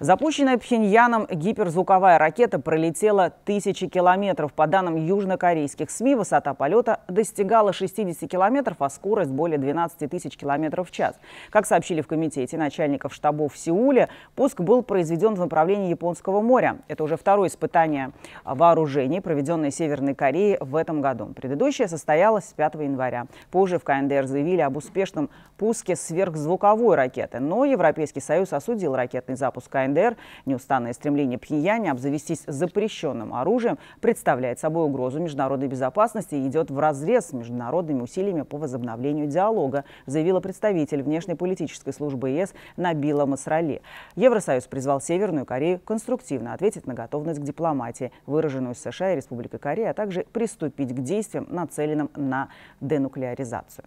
Запущенная Пхеньяном гиперзвуковая ракета пролетела тысячи километров. По данным южнокорейских СМИ, высота полета достигала 60 километров, а скорость более 12 тысяч километров в час. Как сообщили в комитете начальников штабов в Сеуле, пуск был произведен в направлении Японского моря. Это уже второе испытание вооружений, проведенное Северной Кореей в этом году. Предыдущее состоялось 5 января. Позже в КНДР заявили об успешном пуске сверхзвуковой ракеты, но Европейский Союз осудил ракетный запуск КНДР КНДР, неустанное стремление Пхеньяня обзавестись запрещенным оружием представляет собой угрозу международной безопасности и идет вразрез с международными усилиями по возобновлению диалога, заявила представитель внешней политической службы ЕС Набила Масрали. Евросоюз призвал Северную Корею конструктивно ответить на готовность к дипломатии, выраженную США и Республикой Корея, а также приступить к действиям, нацеленным на денуклеаризацию.